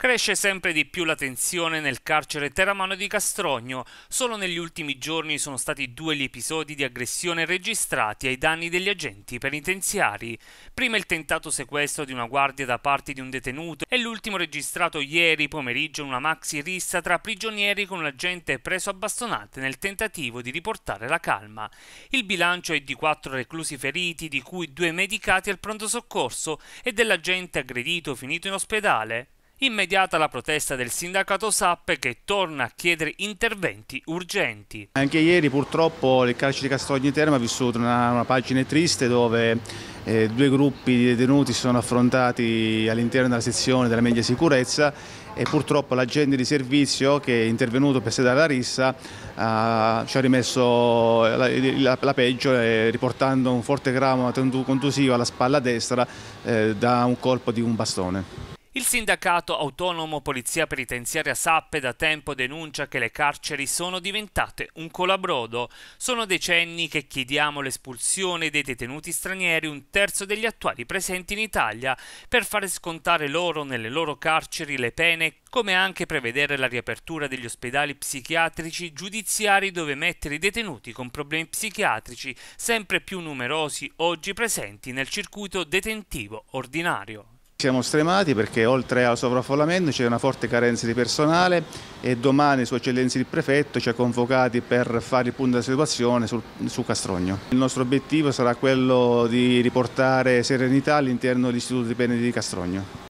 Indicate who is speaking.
Speaker 1: Cresce sempre di più la tensione nel carcere teramano di Castrogno. Solo negli ultimi giorni sono stati due gli episodi di aggressione registrati ai danni degli agenti penitenziari. Prima il tentato sequestro di una guardia da parte di un detenuto e l'ultimo registrato ieri pomeriggio in una maxi rissa tra prigionieri con un agente preso a bastonate nel tentativo di riportare la calma. Il bilancio è di quattro reclusi feriti, di cui due medicati al pronto soccorso e dell'agente aggredito finito in ospedale immediata la protesta del sindacato SAP che torna a chiedere interventi urgenti.
Speaker 2: Anche ieri purtroppo il carcere di Castogni Terme ha vissuto una, una pagina triste dove eh, due gruppi di detenuti si sono affrontati all'interno della sezione della media sicurezza e purtroppo l'agente di servizio che è intervenuto per sedare la rissa eh, ci ha rimesso la, la, la peggio eh, riportando un forte gramo contusivo alla spalla destra eh, da un colpo di un bastone.
Speaker 1: Il sindacato autonomo Polizia Penitenziaria Sappe da tempo denuncia che le carceri sono diventate un colabrodo. Sono decenni che chiediamo l'espulsione dei detenuti stranieri, un terzo degli attuali presenti in Italia, per fare scontare loro nelle loro carceri le pene, come anche prevedere la riapertura degli ospedali psichiatrici giudiziari dove mettere i detenuti con problemi psichiatrici sempre più numerosi oggi presenti nel circuito detentivo ordinario.
Speaker 2: Siamo stremati perché oltre al sovraffollamento c'è una forte carenza di personale e domani Sua Eccellenza il Prefetto ci ha convocati per fare il punto della situazione su, su Castrogno. Il nostro obiettivo sarà quello di riportare serenità all'interno dell'Istituto di Pene di Castrogno.